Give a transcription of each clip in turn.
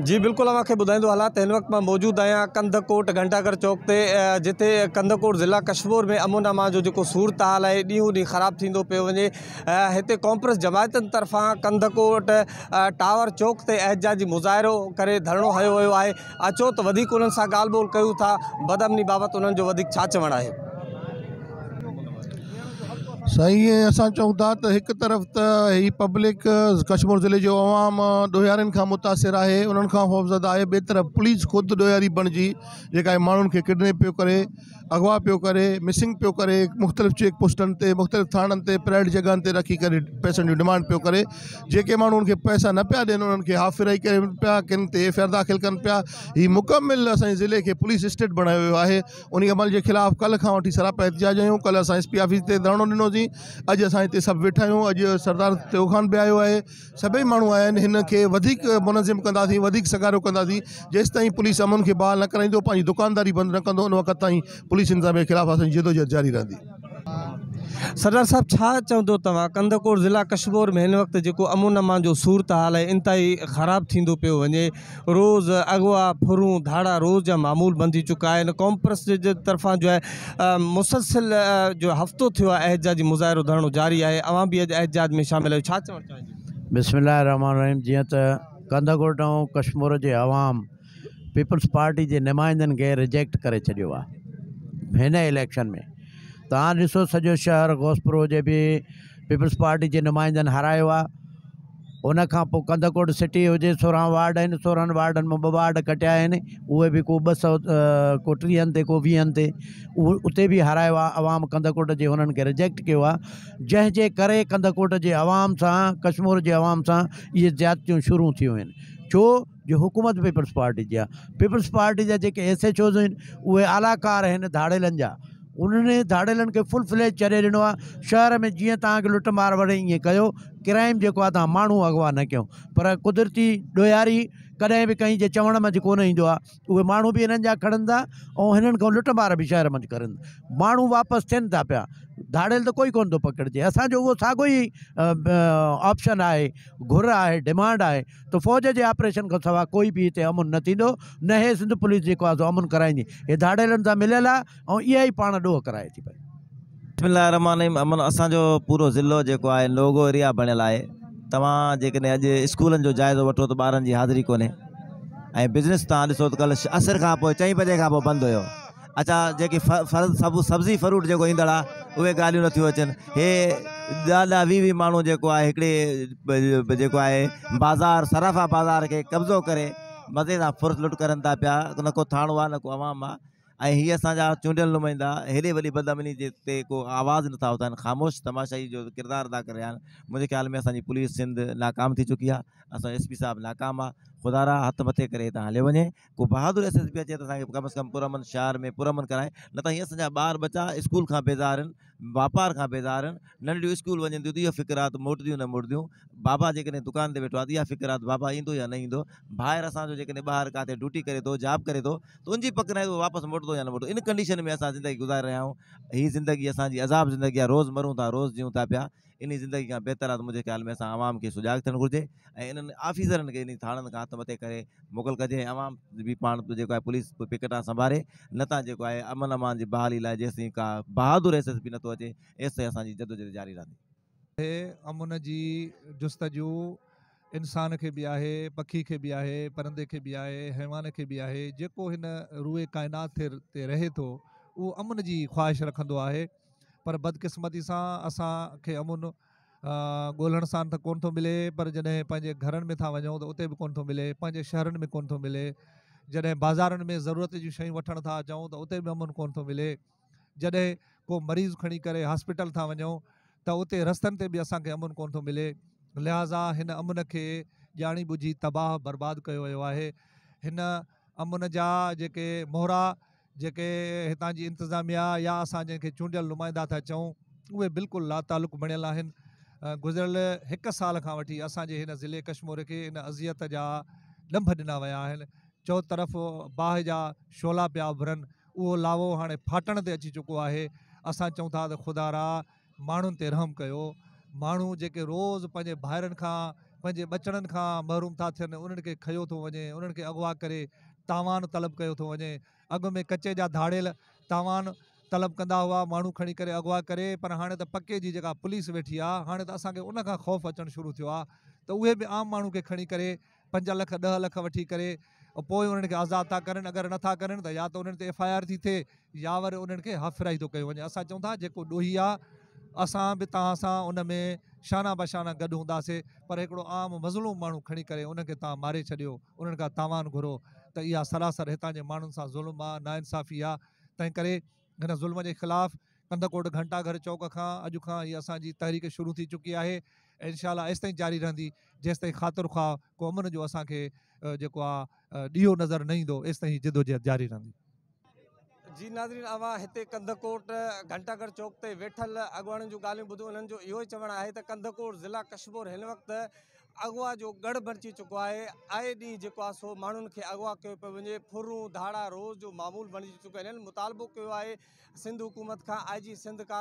जी बिल्कुल अवे ॿुधाईंदो हलां तो वक्त में मौजूद मौजूदु आहियां कंधकोट घंटाघर चौक से जिते कंधकोट ज़िला कश्मोर में अमून अमा जो जेको सूरत हाल है ॾींहों ॾींहुं ख़राबु थींदो पियो वञे हिते कॉम्प्रेस जमायत तरफा कंधकोट टावर चौक से एजाजी मुज़ाहिरो करे धरणो हयो वियो आहे अचो त वधीक उन्हनि सां ॻाल्हि था बदअमनी बाबत उन्हनि चवण है साईं इहे असां चऊं था त तरफ़ त ही पब्लिक कश्मीर ज़िले जो आवाम ॾोहियारनि खां मुतासिर आहे उन्हनि खां ख़ौफ़ज़दा तरफ़ पुलिस खुद डोहारी बणिजी जेका आहे माण्हुनि खे किडनैप पियो करे अगवा पो करे मिसिंग पो करे मुख़्तलिफ़ चेक पोस्टनि मुख़्तलिफ़ थाणनि ते प्राइवेट जॻहियुनि ते रखी करे पैसनि जी डिमांड पियो करे जेके माण्हू उनखे पैसा न पाया दियन उन्हनि खे हाफ़िराई कनि पिया किन ते एफ दाख़िल कनि पाया हि मुकमिल असांजे ज़िले के पुलिस स्टेट बनाया वियो आहे उन अमल के खिलाफ कल खां वठी सरापा एहतिजाज आहियूं कल्ह असां एस पी ऑफिस से धरणो ॾिनोसीं हुआसीं अॼु असां हिते सभु वेठा आहियूं अॼु सरदार त्योखान बि आयो आहे सभई माण्हू आया आहिनि हिन खे वधीक मुनज़िम कंदासीं वधीक सगारो कंदासीं जेसिताईं पुलिस अमन के बहाल न कराई पंहिंजी दुकानदारी बंद न कंदो उन वक़्तु ताईं पुलिस इंतज़ाम के खिलाफ असांजी जदोजहद जारी रही सरदार साहब छा चवंदो तव्हां ज़िला कश्मोर में इन वक्त जो अमून अमान जो सूरत हाल है इनताई खराब थी पे वे रोज़ अगवा फुरू धाड़ा रोज़ जहाँ मामूल बंदी चुका है कॉम्प्रेस तरफा जो है मुसलसिल जो हफ्तों थो एहजाज मुजाह धरण जारी है अवां भी अॼु एहजाज में शामिल आहियो छा चवणु चाहींदो रहीम जीअं त कश्मीर आवाम पीपल्स पार्टी के नुमाइंदन के रिजेक्ट कर इलेक्शन में तव्हां ॾिसो सॼो शहर घोसपुर जे बि पीपल्स पार्टी जे नुमाइंदनि हारायो आहे उन खां पोइ कंदकोट सिटी हुजे सोरहं वार्ड आहिनि सोरहनि वार्डनि मां ॿ वार्ड कटिया आहिनि उहे बि को ॿ सौ को टीहनि ते को वीहनि ते उते बि हारायो आहे अवाम कंदकोट जे हुननि खे रिजेक्ट कयो आहे जंहिंजे करे कंदकोट जे अवाम सां कश्मीर जे अवाम सां इहे ज़्यादतियूं शुरू थियूं आहिनि छो जो हुकूमत पीपल्स पार्टी जी आहे पीपल्स पार्टी जा जेके एस एच ओज़ आहिनि उहे आलाकार आहिनि धाड़ेलनि जा उन्हनि धाड़ेलनि के फुल फ्लैज चढ़े दिनों शहर में जी तुटमार वे मार ક્રાઈમ જેકો આ તા માણો اغવા ન કયો પર કુદરતી ડોયારી કદી ભી કઈ જે ચવણ માં જે કો નઈ દો આ ઓ માણો ભી એનજા ખડંદા ઓ એનન કો લટબાર ભી શહેર માં કરન માણો પાપસ થન તા પ્યા ઢાળેલ તો કોઈ કોન દો પકડજે અસા જો વો સાગોઈ ઓપ્શન આય ઘુર આય ડિમાન્ડ આય તો ફોજ જે ઓપરેશન કો સવા કોઈ ભી તે અમન નતી દો નહી Sindh Police જેકો આ અમન કરાઈ દી એ ઢાળેલન સા મિલેલા ઓ એહી પાણ દો કરાઈ દી बिस्मिल अमन असो पूरो ज़िलो जो है लोगो एरिया बनल है तुम जेकॾहिं स्कूल जो जायजो वो तो बार हाज़िरी को बिज़नेस तुम तो कल कल्ह असर का चई बजे का बंद हो अच्छा जी फर सब सब्ज़ी फ्रूट जो ईंदड़ आहे उहे ॻाल्हियूं नथियूं अचनि वी ॾह ॾह वीह है माण्हू सराफ़ा बाज़ार के कब्ज़ो कर मज़े से फुर्स लुट करन था न को थानो आ न को आवाम आ ऐं हीअ असांजा चूंडियल नुमाइंदा हेॾे वॾी बदअमनी जे ते को आवाज़ु नथा उथाइनि ख़ामोश तमाशाई जो किरदारु अदा करे रहिया आहिनि ख़्याल में असांजी पुलिस सिंध नाकाम थी चुकी है असांजो एस पी साहब नाकाम आहे ख़ुदा हथ मथे करे हितां हलियो को बहादुर एस एस पी अचे तो असांखे कम अज़ कम पुरमन शहर में पुरमन कराए ना त असा बार बच्चा स्कूल का बेज़ार आहिनि वापार का बेज़ार आहिनि स्कूल वन थियूं त इहा फ़िकिरात मोटदियूं न मुटदियूं बाबा जेकॾहिं दुकान ते वेठो आहे त इहा बाबा ईंदो या न बाहर ॿाहिरि असांजो जेकॾहिं ड्यूटी करे थो जॉब करे थो त उनजी पक न आहे उहो वापसि मोटंदो या न मोटंदो इन कंडीशन में असां ज़िंदगी गुज़ारे रहा हूँ हि ज़िंदगी असांजी अज़ाब ज़िंदगी है रोज़ मरूं था रोज़ जियूं था पाया इन ज़िंदगी का बेहतर आ त मुंहिंजे ख़्याल में असां आवाम खे सुजाॻ थियणु घुरिजे ऐं इन्हनि ऑफिसरनि खे इन थाणनि खां हथ मथे करे मोकल कज ऐं भी बि पाण पुलिस पिकटां संभाले न त जेको अमन अमान की बहाली लाइ जेसिताईं का बहादुर एस एस बि नथो अमुन जी जुस्तजू इंसान खे बि आहे पखी खे बि आहे परंदे खे बि आहे हैवान खे बि आहे जेको हिन रूए काइनात थिए ते रहे थो उहो अमुन जी ख़्वाहिश रखंदो आहे पर बदकिस्मती सां असांखे अमुन ॻोल्हण सां त कोन थो मिले पर जॾहिं पंहिंजे घरनि में था वञूं त उते बि कोन्ह थो मिले पंहिंजे शहरनि में कोन्ह थो मिले जॾहिं बाज़ारनि में ज़रूरत जी शयूं वठण था अचूं त उते बि अमुन कोन्ह थो मिले जॾहिं को मरीज़ खणी करे हॉस्पिटल था वञूं त उते रस्तनि ते बि असांखे अमुन कोन थो मिले लिहाज़ा हिन अमुन खे ॼाणी ॿुझी तबाह बर्बादु कयो वियो आहे हिन अमुन जा जेके मोहरा जेके हितां जी इंतिज़ामिया या असां जंहिंखे चूंडियल नुमाइंदा था चऊं उहे बिल्कुलु लातालुक़णियलु आहिनि गुज़िरियल हिकु साल खां वठी असांजे हिन ज़िले कश्मीर खे हिन अज़ियत जा ॾंभ ॾिना विया आहिनि चो तरफ़ बाहि जा शोला पिया उभरनि उहो लावो हाणे फाटण ते अची चुको आहे असां चऊं था त खुदा रा माण्हुनि ते रहम कयो माण्हू जेके रोज़ु पंहिंजे ॿाहिरनि खां पंहिंजे ॿचिड़नि खां महिरूम था थियनि उन्हनि खे खयो थो वञे उन्हनि खे अॻु करे तावान तलब कयो थो वञे अॻु में कचे जा धारियल तावान तलब कंदा हुआ माण्हू खणी करे अॻु करे पर हाणे त पके जी जेका पुलिस वेठी आहे हाणे त असांखे उनखां ख़ौफ़ अचणु शुरू थियो आहे त उहे बि आम माण्हू खे खणी करे पंज लख ॾह लख वठी करे ऐं पोइ उन्हनि खे आज़ादु था करनि अगरि नथा करनि त या त उन्हनि ते एफ आई आर थी थिए या वरी उन्हनि खे हफ़राई थो कयो वञे असां चऊं था जेको ॾोही आहे असां बि तव्हां सां उन में शाना बशाना गॾु हूंदासीं पर हिकिड़ो आम मज़लूम माण्हू खणी करे उनखे तव्हां मारे छॾियो उन्हनि खां तावान घुरो त इहा सरासर हितां जे माण्हुनि सां ज़ुल्म आहे नाइंसाफ़ी आहे तंहिं करे हिन ज़ुल्म जे ख़िलाफ़ु कंदकोट घंटाघर चौक खां अॼु खां हीअ असांजी तहरीक शुरू थी चुकी आहे इनशा जेसिताईं जारी रहंदी जेसिताईं ख़ातुर ख़ा क़ौमुनि जो असांखे जेको आहे ॾीयो नज़र न ईंदो तेसिताईं जिदो जिहद जारी रहंदी जी नादरीन हिते कंदकोट घंटाघर चौक ते वेठल अॻुवाणी जूं ॻाल्हियूं ॿुधियूं उन्हनि जो इहो ई चवणु आहे त ज़िला कश्मोर हिन वक़्तु अगुआ जो गढ़ भर चुको है आए ॾींहुं जो सो मान खे पे फुरू धाड़ा रोज़ जो मामूल बन चुक मुतालबो किया सिंध हुकूमत का आई जी सिंध का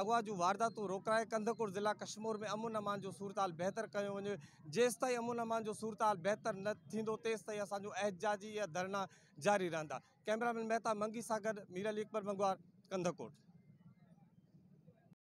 अगुआ जो वारदातू रोकए रोकाए ज़िला कश्मीर में अमुन अमान जो सूरताल बेहतर किया वे जेसि तई अमुन अमान जो सूरताल बेहतर नो तेस तई असो एहजाजी या धरना जारी रहा कैमरामैन मेहता मंगी सागर मीर मीरल अकबर मंगवार कंदकोट